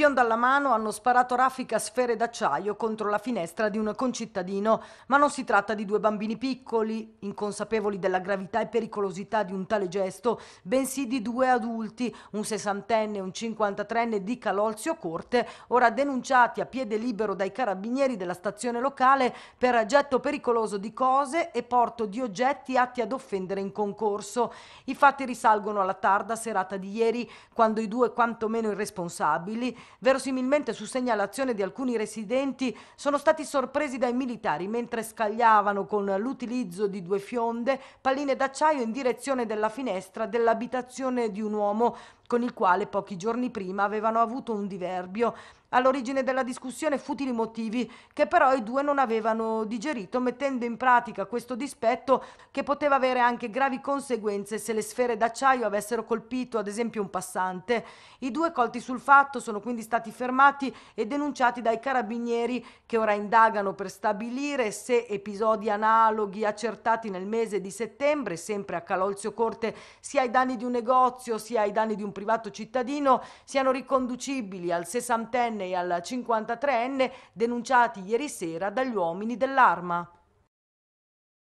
Fionda dalla mano hanno sparato raffica sfere d'acciaio contro la finestra di un concittadino, ma non si tratta di due bambini piccoli, inconsapevoli della gravità e pericolosità di un tale gesto, bensì di due adulti, un sessantenne e un cinquantatrenne di Calolzio Corte, ora denunciati a piede libero dai carabinieri della stazione locale per getto pericoloso di cose e porto di oggetti atti ad offendere in concorso. I fatti risalgono alla tarda serata di ieri, quando i due quantomeno irresponsabili verosimilmente su segnalazione di alcuni residenti, sono stati sorpresi dai militari mentre scagliavano con l'utilizzo di due fionde palline d'acciaio in direzione della finestra dell'abitazione di un uomo con il quale pochi giorni prima avevano avuto un diverbio. All'origine della discussione futili motivi che però i due non avevano digerito, mettendo in pratica questo dispetto che poteva avere anche gravi conseguenze se le sfere d'acciaio avessero colpito ad esempio un passante. I due colti sul fatto sono quindi stati fermati e denunciati dai carabinieri che ora indagano per stabilire se episodi analoghi accertati nel mese di settembre, sempre a Calolzio Corte, sia ai danni di un negozio sia ai danni di un privato cittadino siano riconducibili al 60enne e al 53enne denunciati ieri sera dagli uomini dell'arma.